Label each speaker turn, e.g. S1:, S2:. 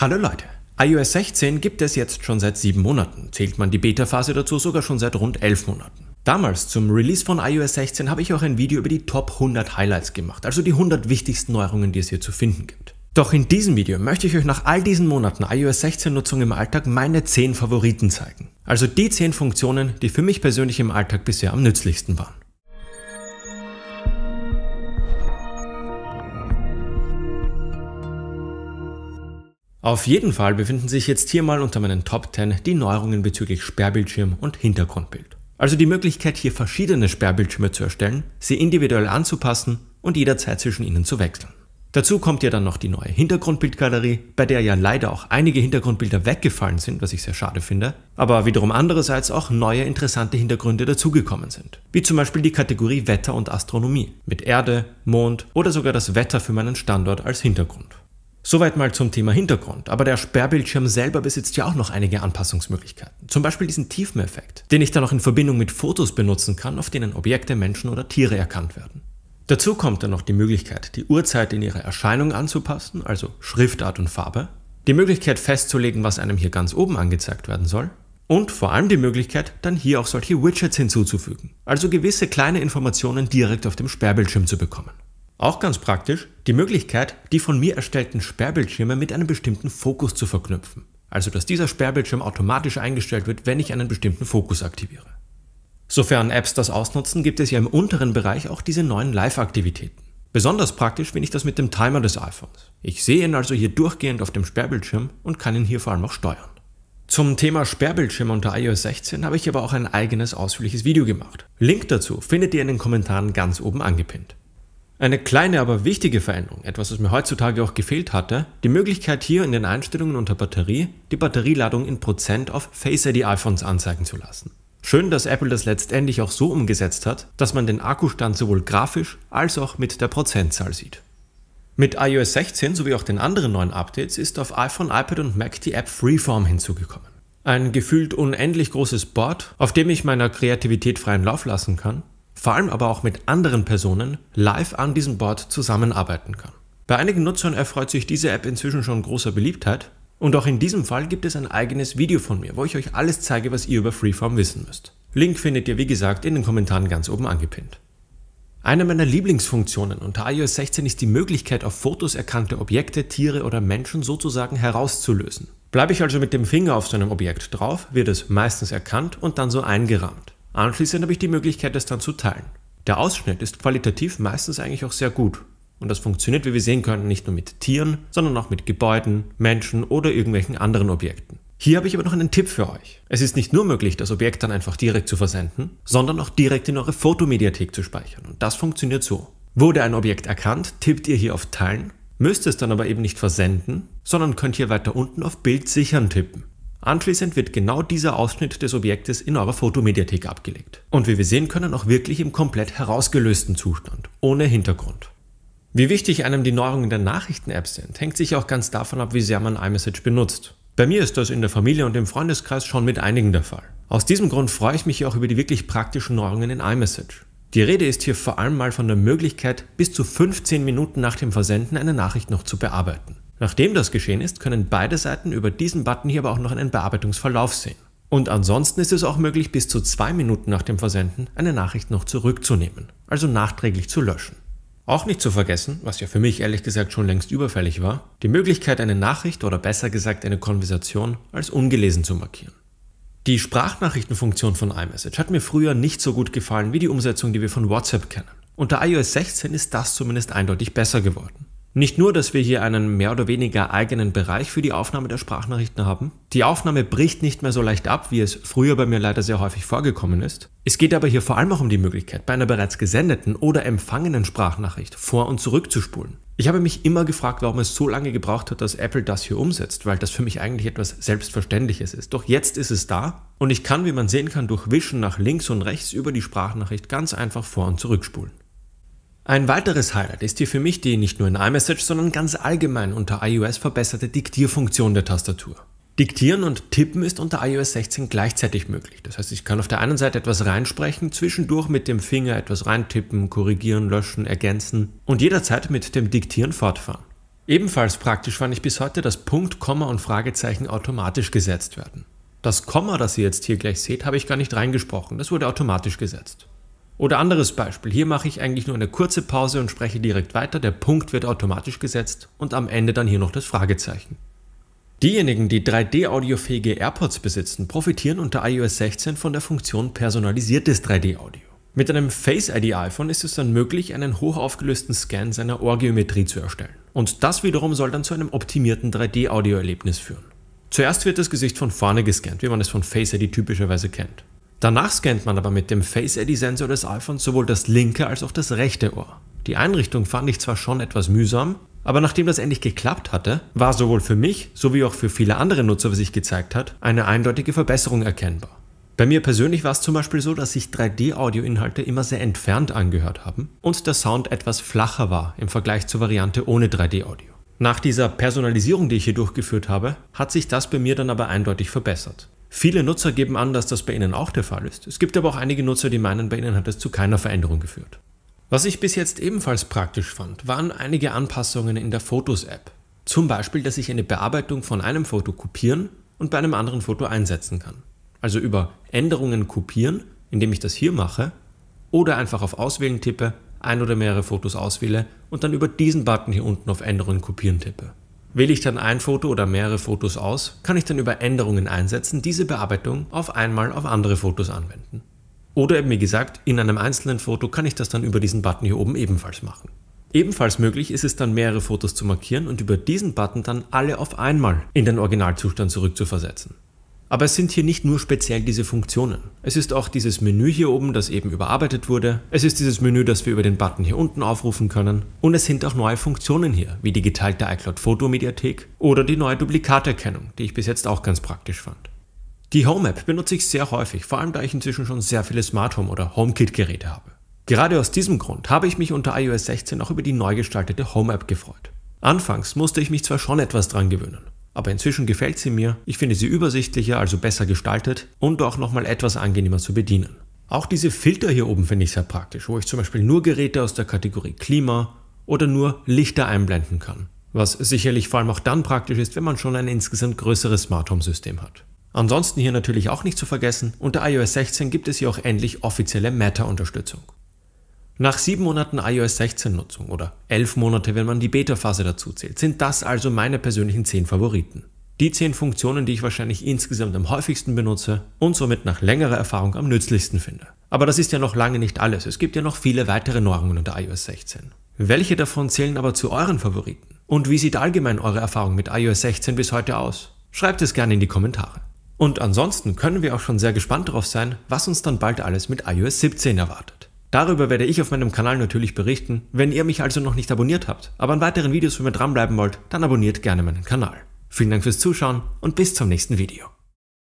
S1: Hallo Leute! iOS 16 gibt es jetzt schon seit sieben Monaten, zählt man die Beta-Phase dazu sogar schon seit rund elf Monaten. Damals zum Release von iOS 16 habe ich auch ein Video über die Top 100 Highlights gemacht, also die 100 wichtigsten Neuerungen, die es hier zu finden gibt. Doch in diesem Video möchte ich euch nach all diesen Monaten iOS 16 Nutzung im Alltag meine 10 Favoriten zeigen. Also die 10 Funktionen, die für mich persönlich im Alltag bisher am nützlichsten waren. Auf jeden Fall befinden sich jetzt hier mal unter meinen Top 10 die Neuerungen bezüglich Sperrbildschirm und Hintergrundbild. Also die Möglichkeit hier verschiedene Sperrbildschirme zu erstellen, sie individuell anzupassen und jederzeit zwischen ihnen zu wechseln. Dazu kommt ja dann noch die neue Hintergrundbildgalerie, bei der ja leider auch einige Hintergrundbilder weggefallen sind, was ich sehr schade finde, aber wiederum andererseits auch neue interessante Hintergründe dazugekommen sind. Wie zum Beispiel die Kategorie Wetter und Astronomie mit Erde, Mond oder sogar das Wetter für meinen Standort als Hintergrund. Soweit mal zum Thema Hintergrund, aber der Sperrbildschirm selber besitzt ja auch noch einige Anpassungsmöglichkeiten. Zum Beispiel diesen Tiefeneffekt, den ich dann auch in Verbindung mit Fotos benutzen kann, auf denen Objekte, Menschen oder Tiere erkannt werden. Dazu kommt dann noch die Möglichkeit, die Uhrzeit in ihrer Erscheinung anzupassen, also Schriftart und Farbe, die Möglichkeit festzulegen, was einem hier ganz oben angezeigt werden soll und vor allem die Möglichkeit, dann hier auch solche Widgets hinzuzufügen, also gewisse kleine Informationen direkt auf dem Sperrbildschirm zu bekommen. Auch ganz praktisch die Möglichkeit, die von mir erstellten Sperrbildschirme mit einem bestimmten Fokus zu verknüpfen. Also dass dieser Sperrbildschirm automatisch eingestellt wird, wenn ich einen bestimmten Fokus aktiviere. Sofern Apps das ausnutzen, gibt es ja im unteren Bereich auch diese neuen Live-Aktivitäten. Besonders praktisch finde ich das mit dem Timer des iPhones. Ich sehe ihn also hier durchgehend auf dem Sperrbildschirm und kann ihn hier vor allem auch steuern. Zum Thema Sperrbildschirm unter iOS 16 habe ich aber auch ein eigenes ausführliches Video gemacht. Link dazu findet ihr in den Kommentaren ganz oben angepinnt. Eine kleine, aber wichtige Veränderung, etwas, was mir heutzutage auch gefehlt hatte, die Möglichkeit hier in den Einstellungen unter Batterie die Batterieladung in Prozent auf Face ID iPhones anzeigen zu lassen. Schön, dass Apple das letztendlich auch so umgesetzt hat, dass man den Akkustand sowohl grafisch als auch mit der Prozentzahl sieht. Mit iOS 16 sowie auch den anderen neuen Updates ist auf iPhone, iPad und Mac die App Freeform hinzugekommen. Ein gefühlt unendlich großes Board, auf dem ich meiner Kreativität freien Lauf lassen kann vor allem aber auch mit anderen Personen live an diesem Board zusammenarbeiten kann. Bei einigen Nutzern erfreut sich diese App inzwischen schon großer Beliebtheit und auch in diesem Fall gibt es ein eigenes Video von mir, wo ich euch alles zeige, was ihr über Freeform wissen müsst. Link findet ihr wie gesagt in den Kommentaren ganz oben angepinnt. Eine meiner Lieblingsfunktionen unter iOS 16 ist die Möglichkeit, auf Fotos erkannte Objekte, Tiere oder Menschen sozusagen herauszulösen. Bleibe ich also mit dem Finger auf so einem Objekt drauf, wird es meistens erkannt und dann so eingerahmt. Anschließend habe ich die Möglichkeit, das dann zu teilen. Der Ausschnitt ist qualitativ meistens eigentlich auch sehr gut. Und das funktioniert, wie wir sehen können, nicht nur mit Tieren, sondern auch mit Gebäuden, Menschen oder irgendwelchen anderen Objekten. Hier habe ich aber noch einen Tipp für euch. Es ist nicht nur möglich, das Objekt dann einfach direkt zu versenden, sondern auch direkt in eure Fotomediathek zu speichern. Und das funktioniert so. Wurde ein Objekt erkannt, tippt ihr hier auf Teilen, müsst es dann aber eben nicht versenden, sondern könnt hier weiter unten auf Bild sichern tippen. Anschließend wird genau dieser Ausschnitt des Objektes in eurer Fotomediathek abgelegt. Und wie wir sehen können, auch wirklich im komplett herausgelösten Zustand, ohne Hintergrund. Wie wichtig einem die Neuerungen der Nachrichten-App sind, hängt sich auch ganz davon ab, wie sehr man iMessage benutzt. Bei mir ist das in der Familie und im Freundeskreis schon mit einigen der Fall. Aus diesem Grund freue ich mich auch über die wirklich praktischen Neuerungen in iMessage. Die Rede ist hier vor allem mal von der Möglichkeit, bis zu 15 Minuten nach dem Versenden eine Nachricht noch zu bearbeiten. Nachdem das geschehen ist, können beide Seiten über diesen Button hier aber auch noch einen Bearbeitungsverlauf sehen. Und ansonsten ist es auch möglich, bis zu zwei Minuten nach dem Versenden eine Nachricht noch zurückzunehmen, also nachträglich zu löschen. Auch nicht zu vergessen, was ja für mich ehrlich gesagt schon längst überfällig war, die Möglichkeit, eine Nachricht oder besser gesagt eine Konversation als ungelesen zu markieren. Die Sprachnachrichtenfunktion von iMessage hat mir früher nicht so gut gefallen wie die Umsetzung, die wir von WhatsApp kennen. Unter iOS 16 ist das zumindest eindeutig besser geworden. Nicht nur, dass wir hier einen mehr oder weniger eigenen Bereich für die Aufnahme der Sprachnachrichten haben, die Aufnahme bricht nicht mehr so leicht ab, wie es früher bei mir leider sehr häufig vorgekommen ist. Es geht aber hier vor allem auch um die Möglichkeit, bei einer bereits gesendeten oder empfangenen Sprachnachricht vor- und zurückzuspulen. Ich habe mich immer gefragt, warum es so lange gebraucht hat, dass Apple das hier umsetzt, weil das für mich eigentlich etwas Selbstverständliches ist. Doch jetzt ist es da und ich kann, wie man sehen kann, durch Wischen nach links und rechts über die Sprachnachricht ganz einfach vor- und zurückspulen. Ein weiteres Highlight ist hier für mich die nicht nur in iMessage, sondern ganz allgemein unter iOS verbesserte Diktierfunktion der Tastatur. Diktieren und Tippen ist unter iOS 16 gleichzeitig möglich. Das heißt, ich kann auf der einen Seite etwas reinsprechen, zwischendurch mit dem Finger etwas reintippen, korrigieren, löschen, ergänzen und jederzeit mit dem Diktieren fortfahren. Ebenfalls praktisch fand ich bis heute, dass Punkt, Komma und Fragezeichen automatisch gesetzt werden. Das Komma, das ihr jetzt hier gleich seht, habe ich gar nicht reingesprochen. Das wurde automatisch gesetzt. Oder anderes Beispiel, hier mache ich eigentlich nur eine kurze Pause und spreche direkt weiter, der Punkt wird automatisch gesetzt und am Ende dann hier noch das Fragezeichen. Diejenigen, die 3D-audiofähige AirPods besitzen, profitieren unter iOS 16 von der Funktion personalisiertes 3D-Audio. Mit einem Face ID iPhone ist es dann möglich, einen hochaufgelösten Scan seiner Ohrgeometrie zu erstellen. Und das wiederum soll dann zu einem optimierten 3D-Audio-Erlebnis führen. Zuerst wird das Gesicht von vorne gescannt, wie man es von Face ID typischerweise kennt. Danach scannt man aber mit dem Face-ID-Sensor des iPhones sowohl das linke als auch das rechte Ohr. Die Einrichtung fand ich zwar schon etwas mühsam, aber nachdem das endlich geklappt hatte, war sowohl für mich sowie auch für viele andere Nutzer, wie sich gezeigt hat, eine eindeutige Verbesserung erkennbar. Bei mir persönlich war es zum Beispiel so, dass sich 3D-Audio-Inhalte immer sehr entfernt angehört haben und der Sound etwas flacher war im Vergleich zur Variante ohne 3D-Audio. Nach dieser Personalisierung, die ich hier durchgeführt habe, hat sich das bei mir dann aber eindeutig verbessert. Viele Nutzer geben an, dass das bei ihnen auch der Fall ist. Es gibt aber auch einige Nutzer, die meinen, bei ihnen hat es zu keiner Veränderung geführt. Was ich bis jetzt ebenfalls praktisch fand, waren einige Anpassungen in der Fotos-App. Zum Beispiel, dass ich eine Bearbeitung von einem Foto kopieren und bei einem anderen Foto einsetzen kann. Also über Änderungen kopieren, indem ich das hier mache, oder einfach auf Auswählen tippe, ein oder mehrere Fotos auswähle und dann über diesen Button hier unten auf Änderungen kopieren tippe. Wähle ich dann ein Foto oder mehrere Fotos aus, kann ich dann über Änderungen einsetzen, diese Bearbeitung auf einmal auf andere Fotos anwenden. Oder eben wie gesagt, in einem einzelnen Foto kann ich das dann über diesen Button hier oben ebenfalls machen. Ebenfalls möglich ist es dann mehrere Fotos zu markieren und über diesen Button dann alle auf einmal in den Originalzustand zurückzuversetzen. Aber es sind hier nicht nur speziell diese Funktionen. Es ist auch dieses Menü hier oben, das eben überarbeitet wurde. Es ist dieses Menü, das wir über den Button hier unten aufrufen können. Und es sind auch neue Funktionen hier, wie die geteilte iCloud-Fotomediathek oder die neue Duplikaterkennung, die ich bis jetzt auch ganz praktisch fand. Die Home App benutze ich sehr häufig, vor allem da ich inzwischen schon sehr viele Smart Home oder HomeKit Geräte habe. Gerade aus diesem Grund habe ich mich unter iOS 16 auch über die neu gestaltete Home App gefreut. Anfangs musste ich mich zwar schon etwas dran gewöhnen, aber inzwischen gefällt sie mir. Ich finde sie übersichtlicher, also besser gestaltet und auch nochmal etwas angenehmer zu bedienen. Auch diese Filter hier oben finde ich sehr praktisch, wo ich zum Beispiel nur Geräte aus der Kategorie Klima oder nur Lichter einblenden kann. Was sicherlich vor allem auch dann praktisch ist, wenn man schon ein insgesamt größeres Smart Home System hat. Ansonsten hier natürlich auch nicht zu vergessen, unter iOS 16 gibt es hier auch endlich offizielle Meta-Unterstützung. Nach sieben Monaten iOS 16 Nutzung oder elf Monate, wenn man die Beta-Phase dazu zählt, sind das also meine persönlichen zehn Favoriten. Die zehn Funktionen, die ich wahrscheinlich insgesamt am häufigsten benutze und somit nach längerer Erfahrung am nützlichsten finde. Aber das ist ja noch lange nicht alles. Es gibt ja noch viele weitere Neuerungen unter iOS 16. Welche davon zählen aber zu euren Favoriten? Und wie sieht allgemein eure Erfahrung mit iOS 16 bis heute aus? Schreibt es gerne in die Kommentare. Und ansonsten können wir auch schon sehr gespannt darauf sein, was uns dann bald alles mit iOS 17 erwartet. Darüber werde ich auf meinem Kanal natürlich berichten, wenn ihr mich also noch nicht abonniert habt. Aber an weiteren Videos, für mich dranbleiben wollt, dann abonniert gerne meinen Kanal. Vielen Dank fürs Zuschauen und bis zum nächsten Video.